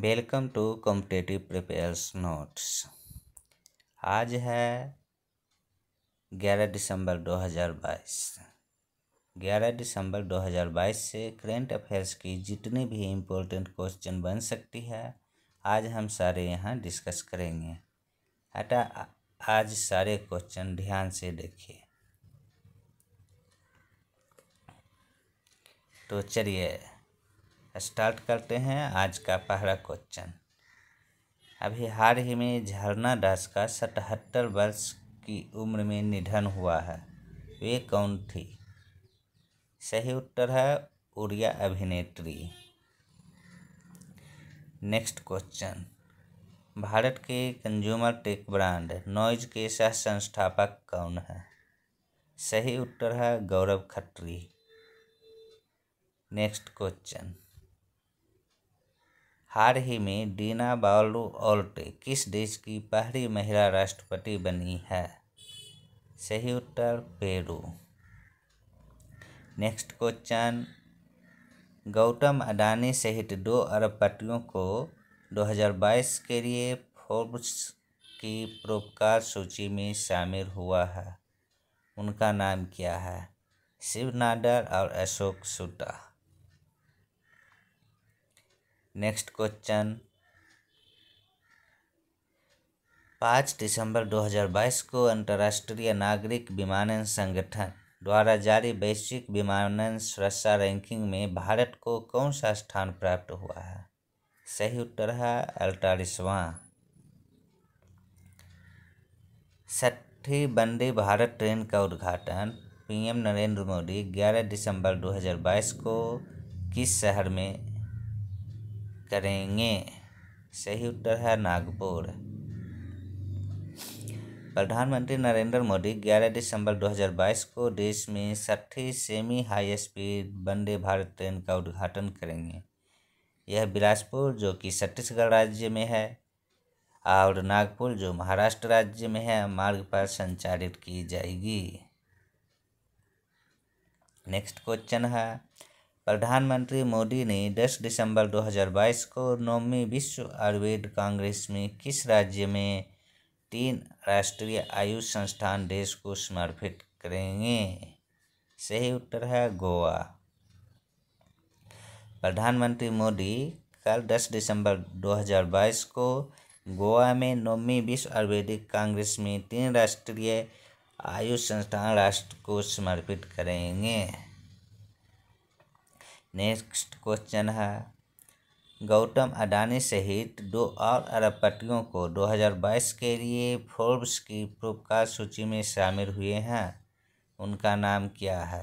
welcome to competitive prepares notes आज है ग्यारह दिसंबर 2022 11 दिसंबर 2022 से करेंट अफेयर्स की जितनी भी इम्पोर्टेंट क्वेश्चन बन सकती है आज हम सारे यहाँ डिस्कस करेंगे हटा आज सारे क्वेश्चन ध्यान से देखिए तो चलिए स्टार्ट करते हैं आज का पहला क्वेश्चन अभी हाल ही में झरना दास का सतहत्तर वर्ष की उम्र में निधन हुआ है वे कौन थी सही उत्तर है उड़िया अभिनेत्री नेक्स्ट क्वेश्चन भारत के कंज्यूमर टेक ब्रांड नॉइज के सह संस्थापक कौन है सही उत्तर है गौरव खत्री नेक्स्ट क्वेश्चन हाल ही में डीना बाउलू ऑल्ट किस देश की पहली महिला राष्ट्रपति बनी है सही उत्तर Peru next question Gautam Adani सहित दो अरबपतियों को 2022 के लिए फोर्ब्स की परोपकार सूची में शामिल हुआ है उनका नाम क्या है शिव नाडर और अशोक सुटा नेक्स्ट क्वेश्चन पाँच दिसंबर 2022 को अंतर्राष्ट्रीय नागरिक विमानन संगठन द्वारा जारी वैश्विक विमानन सुरक्षा रैंकिंग में भारत को कौन सा स्थान प्राप्त हुआ है सही उत्तर है अड़तालीसवां छठी वंदे भारत ट्रेन का उद्घाटन पीएम नरेंद्र मोदी 11 दिसंबर 2022 को किस शहर में करेंगे सही उत्तर है नागपुर प्रधानमंत्री नरेंद्र मोदी 11 दिसंबर 2022 को देश में छठी semi high speed Vande Bharat train का उद्घाटन करेंगे यह बिलासपुर जो कि छत्तीसगढ़ राज्य में है और नागपुर जो महाराष्ट्र राज्य में है मार्ग पर संचालित की जाएगी नेक्स्ट क्वेश्चन है प्रधानमंत्री मोदी ने 10 दिसंबर 2022 को नौवीं विश्व आयुर्वेद कांग्रेस में किस राज्य में तीन राष्ट्रीय आयुष संस्थान देश को समर्पित करेंगे सही उत्तर है गोवा प्रधानमंत्री मोदी कल 10 दिसंबर 2022 को गोवा में नौवीं विश्व आयुर्वेदिक कांग्रेस में तीन राष्ट्रीय आयुष संस्थान राष्ट्र को समर्पित करेंगे नेक्स्ट क्वेश्चन है गौतम अडानी सहित दो और अरबपतियों को 2022 के लिए फोर्ब्स की पुरस्कार सूची में शामिल हुए हैं उनका नाम क्या है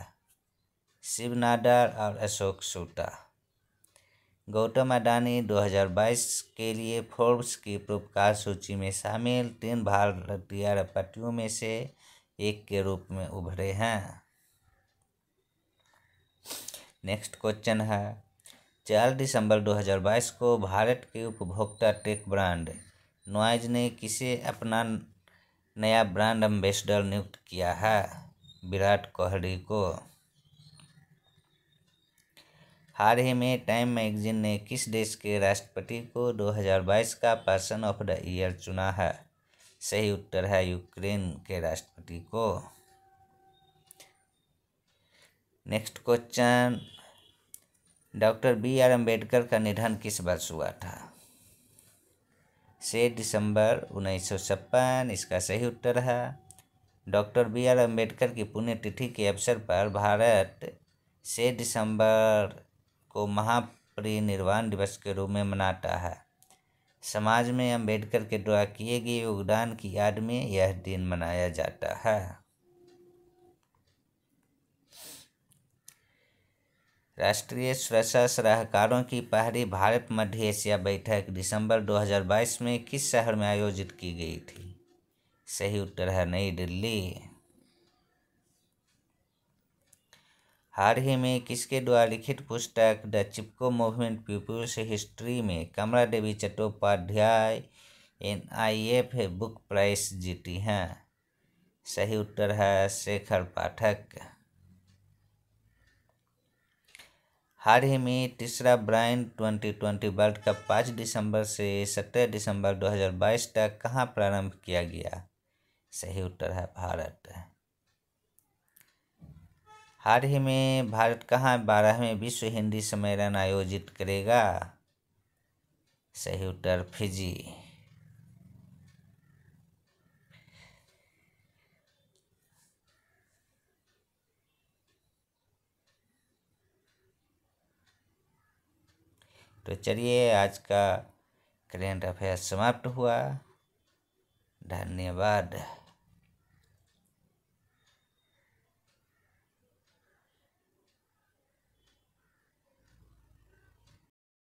शिव नाडर और अशोक सूटा गौतम अडानी 2022 के लिए फोर्ब्स की पुरस्कार सूची में शामिल तीन भारतीय अरबपतियों में से एक के रूप में उभरे हैं नेक्स्ट क्वेश्चन है चार दिसंबर 2022 को भारत के उपभोक्ता टेक ब्रांड नॉइज ने किसे अपना नया ब्रांड एम्बेसडर नियुक्त किया है विराट कोहली को हाल ही में टाइम मैगजीन ने किस देश के राष्ट्रपति को 2022 का पर्सन ऑफ द ईयर चुना है सही उत्तर है यूक्रेन के राष्ट्रपति को next question doctor B R Ambedkar का निधन किस वर्ष हुआ था छः दिसंबर उन्नीस सौ छप्पन इसका सही उत्तर है डॉक्टर बी आर अम्बेडकर की पुण्यतिथि के अवसर पर भारत छः दिसंबर को महापरिनिर्वाण दिवस के रूप में मनाता है समाज में अम्बेडकर के द्वारा किए गए योगदान की याद में यह दिन मनाया जाता है राष्ट्रीय सुरक्षा सलाहकारों की पहली भारत मध्य एशिया बैठक दिसंबर 2022 में किस शहर में आयोजित की गई थी सही उत्तर है नई दिल्ली हाल ही में किसके द्वारा लिखित पुस्तक the Chipko movement people's history में Kamala Devi Chattopadhyay N I F book prize जीती हैं सही उत्तर है शेखर पाठक हाल ही में तीसरा ब्रांड 2020 वर्ल्ड कप पाँच दिसंबर से सत्रह दिसंबर 2022 तक कहाँ प्रारंभ किया गया सही उत्तर है भारत हाल ही में भारत कहाँ बारहवें विश्व हिंदी सम्मेलन आयोजित करेगा सही उत्तर फिजी तो चलिए आज का करेंट अफेयर समाप्त हुआ धन्यवाद